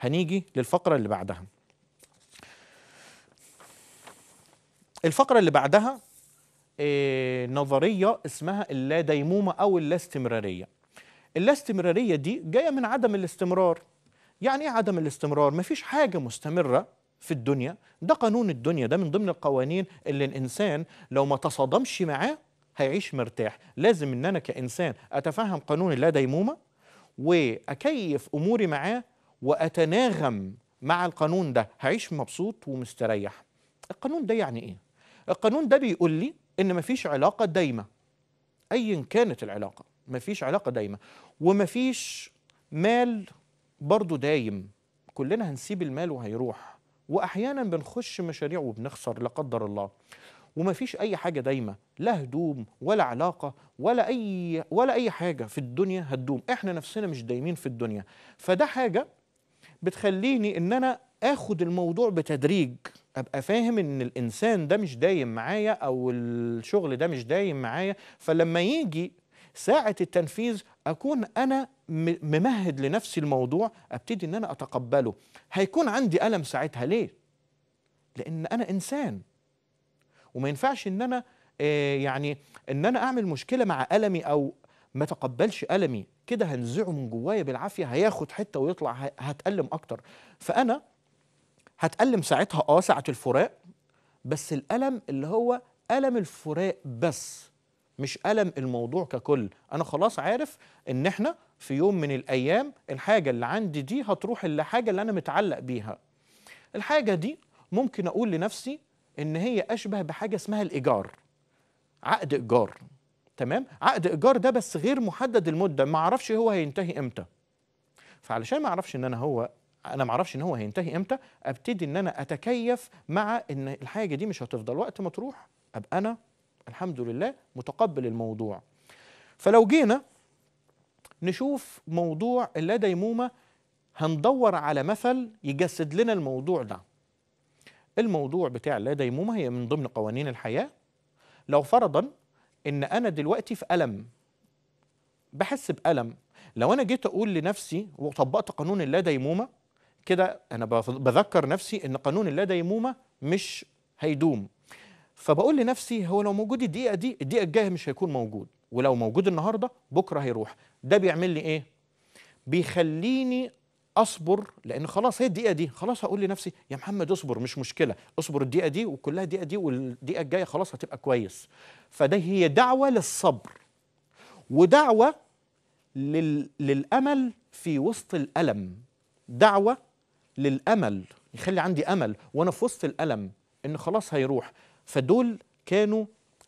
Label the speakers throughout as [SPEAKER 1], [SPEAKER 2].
[SPEAKER 1] هنيجي للفقرة اللي بعدها الفقرة اللي بعدها آه، نظرية اسمها اللا ديمومة أو اللا استمرارية اللا استمرارية دي جاية من عدم الاستمرار يعني ايه عدم الاستمرار؟ مفيش حاجة مستمرة في الدنيا ده قانون الدنيا ده من ضمن القوانين اللي الإنسان لو ما تصادمش معاه هيعيش مرتاح لازم ان انا كانسان اتفهم قانون اللا ديمومه واكيف اموري معاه واتناغم مع القانون ده هعيش مبسوط ومستريح القانون ده يعني ايه القانون ده بيقول لي ان مفيش علاقه دايمه ايا كانت العلاقه مفيش علاقه دايمه ومفيش مال برضه دايم كلنا هنسيب المال وهيروح واحيانا بنخش مشاريع وبنخسر لا قدر الله ومفيش اي حاجه دايمه لا هدوم ولا علاقه ولا اي ولا اي حاجه في الدنيا هتدوم احنا نفسنا مش دايمين في الدنيا فده حاجه بتخليني ان انا اخد الموضوع بتدريج ابقى فاهم ان الانسان ده مش دايم معايا او الشغل ده مش دايم معايا فلما يجي ساعه التنفيذ اكون انا ممهد لنفسي الموضوع ابتدي ان انا اتقبله هيكون عندي الم ساعتها ليه لان انا انسان وما ينفعش ان انا آه، يعني ان انا اعمل مشكله مع المي او ما تقبلش ألمي كده هنزعه من جوايا بالعافية هياخد حتة ويطلع هتألم أكتر فأنا هتألم ساعتها آه ساعة الفراق بس الألم اللي هو ألم الفراق بس مش ألم الموضوع ككل أنا خلاص عارف إن إحنا في يوم من الأيام الحاجة اللي عندي دي هتروح لحاجة اللي أنا متعلق بيها الحاجة دي ممكن أقول لنفسي إن هي أشبه بحاجة اسمها الإيجار عقد إيجار تمام عقد ايجار ده بس غير محدد المده ما اعرفش هو هينتهي امتى فعلشان ما اعرفش ان انا هو انا ما اعرفش ان هو هينتهي امتى ابتدي ان انا اتكيف مع ان الحاجه دي مش هتفضل وقت ما تروح ابقى انا الحمد لله متقبل الموضوع فلو جينا نشوف موضوع اللا ديمومه هندور على مثل يجسد لنا الموضوع ده الموضوع بتاع اللا ديمومه هي من ضمن قوانين الحياه لو فرضا ان انا دلوقتي في الم بحس بالم لو انا جيت اقول لنفسي وطبقت قانون اللا ديمومه كده انا بذكر نفسي ان قانون اللا ديمومه مش هيدوم فبقول لنفسي هو لو موجود الدقيقه دي الدقيقه الجايه مش هيكون موجود ولو موجود النهارده بكره هيروح ده بيعمل لي ايه بيخليني اصبر لان خلاص هي الدقيقه دي خلاص هقول لنفسي يا محمد اصبر مش مشكله اصبر الدقيقه دي وكلها دقيقه دي والدقيقه الجايه خلاص هتبقى كويس فده هي دعوه للصبر ودعوه لل... للامل في وسط الالم دعوه للامل يخلي عندي امل وانا في وسط الالم ان خلاص هيروح فدول كانوا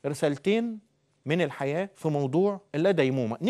[SPEAKER 1] رسالتين من الحياه في موضوع اللا ديمومه